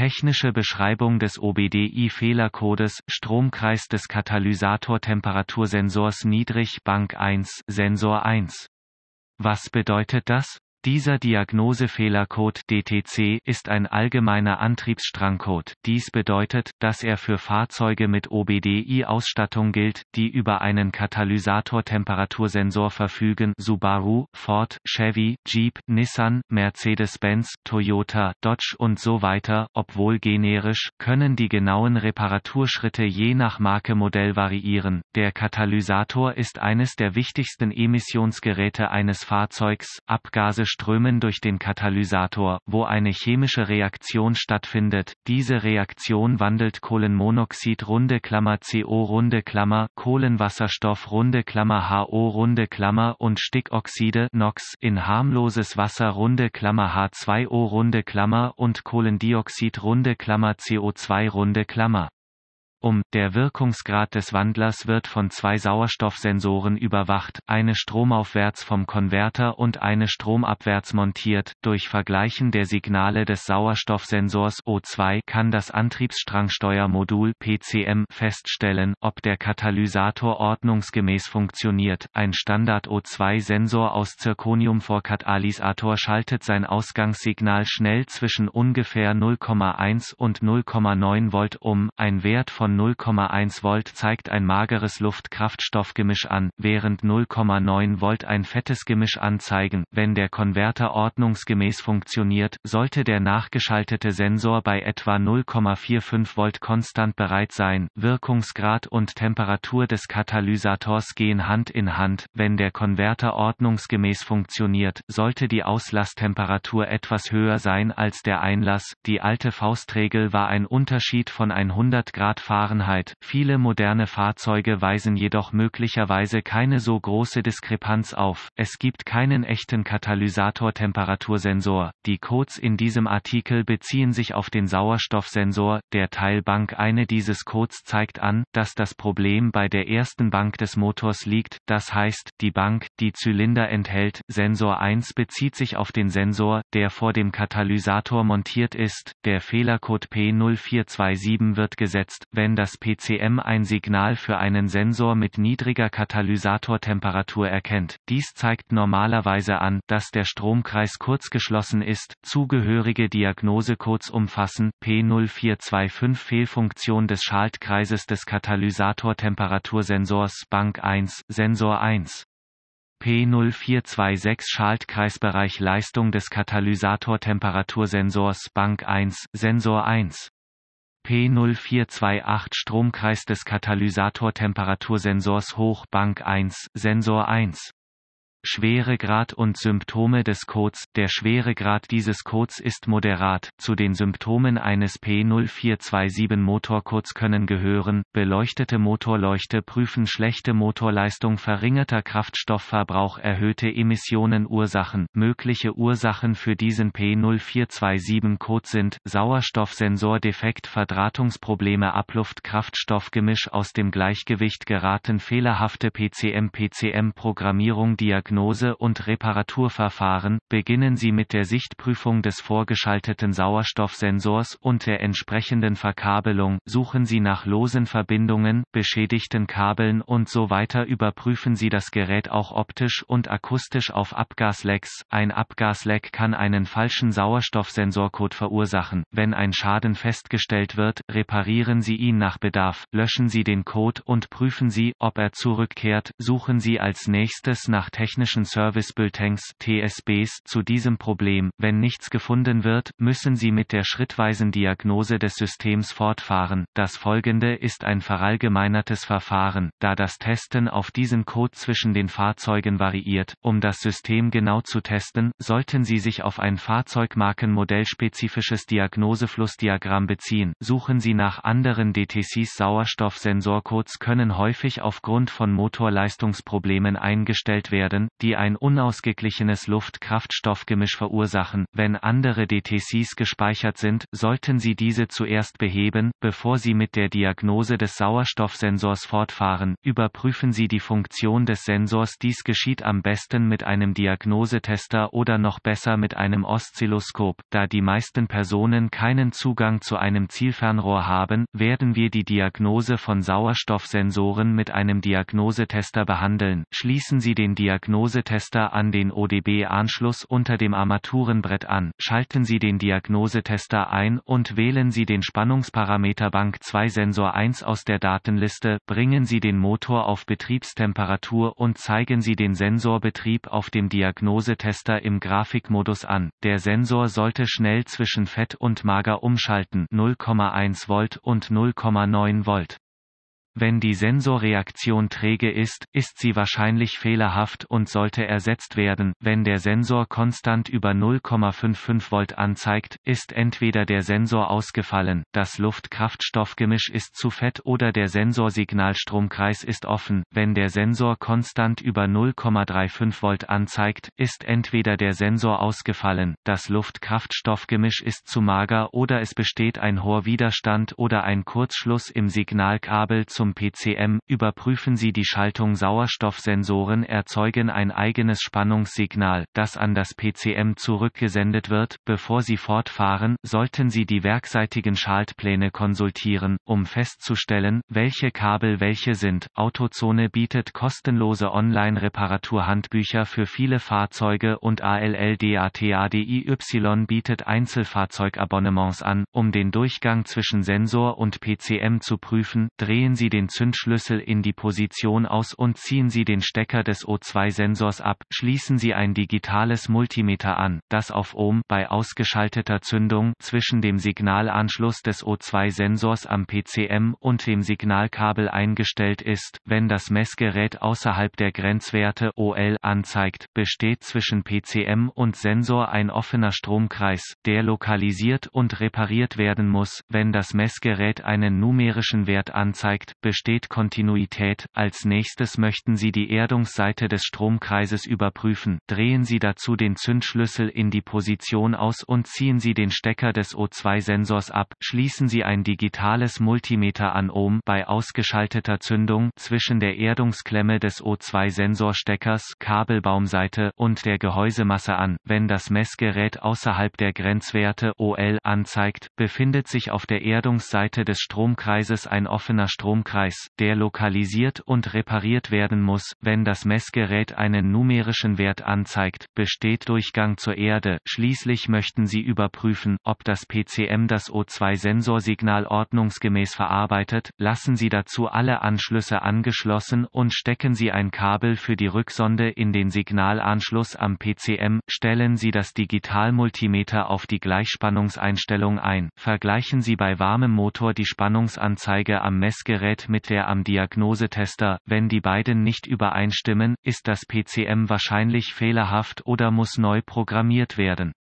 Technische Beschreibung des OBDI-Fehlercodes, Stromkreis des Katalysator-Temperatursensors niedrig Bank 1, Sensor 1. Was bedeutet das? Dieser Diagnosefehlercode DTC ist ein allgemeiner Antriebsstrangcode. Dies bedeutet, dass er für Fahrzeuge mit OBDI-Ausstattung gilt, die über einen Katalysator-Temperatursensor verfügen. Subaru, Ford, Chevy, Jeep, Nissan, Mercedes-Benz, Toyota, Dodge und so weiter, obwohl generisch, können die genauen Reparaturschritte je nach Marke Modell variieren. Der Katalysator ist eines der wichtigsten Emissionsgeräte eines Fahrzeugs. Abgase strömen durch den Katalysator, wo eine chemische Reaktion stattfindet. Diese Reaktion wandelt Kohlenmonoxid runde Klammer CO runde Klammer, Kohlenwasserstoff runde Klammer HO runde Klammer und Stickoxide NOx in harmloses Wasser runde Klammer H2O runde Klammer und Kohlendioxid runde Klammer CO2 runde Klammer um. Der Wirkungsgrad des Wandlers wird von zwei Sauerstoffsensoren überwacht, eine stromaufwärts vom Konverter und eine stromabwärts montiert. Durch Vergleichen der Signale des Sauerstoffsensors O2 kann das Antriebsstrangsteuermodul PCM feststellen, ob der Katalysator ordnungsgemäß funktioniert. Ein Standard O2-Sensor aus Zirconium vor Katalysator schaltet sein Ausgangssignal schnell zwischen ungefähr 0,1 und 0,9 Volt um. Ein Wert von von 0,1 Volt zeigt ein mageres Luft-Kraftstoff-Gemisch an, während 0,9 Volt ein fettes Gemisch anzeigen. Wenn der Konverter ordnungsgemäß funktioniert, sollte der nachgeschaltete Sensor bei etwa 0,45 Volt konstant bereit sein. Wirkungsgrad und Temperatur des Katalysators gehen Hand in Hand. Wenn der Konverter ordnungsgemäß funktioniert, sollte die Auslasstemperatur etwas höher sein als der Einlass. Die alte Faustregel war ein Unterschied von 100 Grad Fahr Fahrenheit. Viele moderne Fahrzeuge weisen jedoch möglicherweise keine so große Diskrepanz auf. Es gibt keinen echten Katalysator-Temperatursensor. Die Codes in diesem Artikel beziehen sich auf den Sauerstoffsensor. Der Teilbank eine dieses Codes zeigt an, dass das Problem bei der ersten Bank des Motors liegt, das heißt, die Bank, die Zylinder enthält. Sensor 1 bezieht sich auf den Sensor, der vor dem Katalysator montiert ist. Der Fehlercode P0427 wird gesetzt, wenn wenn das PCM ein Signal für einen Sensor mit niedriger Katalysatortemperatur erkennt. Dies zeigt normalerweise an, dass der Stromkreis kurz geschlossen ist. Zugehörige Diagnosecodes umfassen P0425 Fehlfunktion des Schaltkreises des Katalysatortemperatursensors Bank 1 Sensor 1. P0426 Schaltkreisbereich Leistung des Katalysatortemperatursensors Bank 1 Sensor 1 P0428 Stromkreis des Katalysator-Temperatursensors hoch Bank 1 Sensor 1 Schweregrad und Symptome des Codes Der Schweregrad dieses Codes ist moderat. Zu den Symptomen eines P0427 Motorcodes können gehören, beleuchtete Motorleuchte prüfen schlechte Motorleistung verringerter Kraftstoffverbrauch erhöhte Emissionen Ursachen. Mögliche Ursachen für diesen P0427 Code sind Sauerstoffsensordefekt Verdrahtungsprobleme Abluft-Kraftstoffgemisch aus dem Gleichgewicht geraten fehlerhafte PCM-PCM-Programmierung Diagnose Diagnose- und Reparaturverfahren, beginnen Sie mit der Sichtprüfung des vorgeschalteten Sauerstoffsensors und der entsprechenden Verkabelung, suchen Sie nach losen Verbindungen, beschädigten Kabeln und so weiter überprüfen Sie das Gerät auch optisch und akustisch auf Abgaslecks. Ein Abgasleck kann einen falschen Sauerstoffsensorcode verursachen. Wenn ein Schaden festgestellt wird, reparieren Sie ihn nach Bedarf, löschen Sie den Code und prüfen Sie, ob er zurückkehrt, suchen Sie als nächstes nach technischen technischen Service Bulletins TSBs zu diesem Problem. Wenn nichts gefunden wird, müssen Sie mit der schrittweisen Diagnose des Systems fortfahren. Das folgende ist ein verallgemeinertes Verfahren, da das Testen auf diesen Code zwischen den Fahrzeugen variiert. Um das System genau zu testen, sollten Sie sich auf ein Fahrzeugmarkenmodellspezifisches Diagnoseflussdiagramm beziehen. Suchen Sie nach anderen DTCs Sauerstoffsensorcodes können häufig aufgrund von Motorleistungsproblemen eingestellt werden, die ein unausgeglichenes Luft-Kraftstoff-Gemisch verursachen. Wenn andere DTCs gespeichert sind, sollten Sie diese zuerst beheben, bevor Sie mit der Diagnose des Sauerstoffsensors fortfahren. Überprüfen Sie die Funktion des Sensors. Dies geschieht am besten mit einem Diagnosetester oder noch besser mit einem Oszilloskop. Da die meisten Personen keinen Zugang zu einem Zielfernrohr haben, werden wir die Diagnose von Sauerstoffsensoren mit einem Diagnosetester behandeln. Schließen Sie den Diagnose Diagnosetester an den ODB-Anschluss unter dem Armaturenbrett an, schalten Sie den Diagnosetester ein und wählen Sie den Spannungsparameter Bank 2 Sensor 1 aus der Datenliste, bringen Sie den Motor auf Betriebstemperatur und zeigen Sie den Sensorbetrieb auf dem Diagnosetester im Grafikmodus an. Der Sensor sollte schnell zwischen Fett und Mager umschalten 0,1 Volt und 0,9 Volt. Wenn die Sensorreaktion träge ist, ist sie wahrscheinlich fehlerhaft und sollte ersetzt werden. Wenn der Sensor konstant über 0,55 Volt anzeigt, ist entweder der Sensor ausgefallen, das Luftkraftstoffgemisch ist zu fett oder der Sensorsignalstromkreis ist offen. Wenn der Sensor konstant über 0,35 Volt anzeigt, ist entweder der Sensor ausgefallen, das Luftkraftstoffgemisch ist zu mager oder es besteht ein hoher Widerstand oder ein Kurzschluss im Signalkabel zum PCM, überprüfen Sie die Schaltung Sauerstoffsensoren erzeugen ein eigenes Spannungssignal, das an das PCM zurückgesendet wird. Bevor Sie fortfahren, sollten Sie die werkseitigen Schaltpläne konsultieren, um festzustellen, welche Kabel welche sind. Autozone bietet kostenlose Online-Reparaturhandbücher für viele Fahrzeuge und ALLDATADIY bietet Einzelfahrzeugabonnements an, um den Durchgang zwischen Sensor und PCM zu prüfen. Drehen Sie Sie den Zündschlüssel in die Position aus und ziehen Sie den Stecker des O2-Sensors ab, schließen Sie ein digitales Multimeter an, das auf Ohm bei ausgeschalteter Zündung zwischen dem Signalanschluss des O2-Sensors am PCM und dem Signalkabel eingestellt ist. Wenn das Messgerät außerhalb der Grenzwerte OL anzeigt, besteht zwischen PCM und Sensor ein offener Stromkreis, der lokalisiert und repariert werden muss. Wenn das Messgerät einen numerischen Wert anzeigt, besteht Kontinuität, als nächstes möchten Sie die Erdungsseite des Stromkreises überprüfen, drehen Sie dazu den Zündschlüssel in die Position aus und ziehen Sie den Stecker des O2-Sensors ab, schließen Sie ein digitales Multimeter an Ohm bei ausgeschalteter Zündung zwischen der Erdungsklemme des O2-Sensorsteckers Kabelbaumseite und der Gehäusemasse an, wenn das Messgerät außerhalb der Grenzwerte OL anzeigt, befindet sich auf der Erdungsseite des Stromkreises ein offener Stromkreis Umkreis, der lokalisiert und repariert werden muss, wenn das Messgerät einen numerischen Wert anzeigt, besteht Durchgang zur Erde. Schließlich möchten sie überprüfen, ob das PCM das O2-Sensorsignal ordnungsgemäß verarbeitet, lassen sie dazu alle Anschlüsse angeschlossen und stecken sie ein Kabel für die Rücksonde in den Signalanschluss am PCM, stellen sie das Digitalmultimeter auf die Gleichspannungseinstellung ein, vergleichen sie bei warmem Motor die Spannungsanzeige am Messgerät korreliert mit der am Diagnosetester, wenn die beiden nicht übereinstimmen, ist das PCM wahrscheinlich fehlerhaft oder muss neu programmiert werden.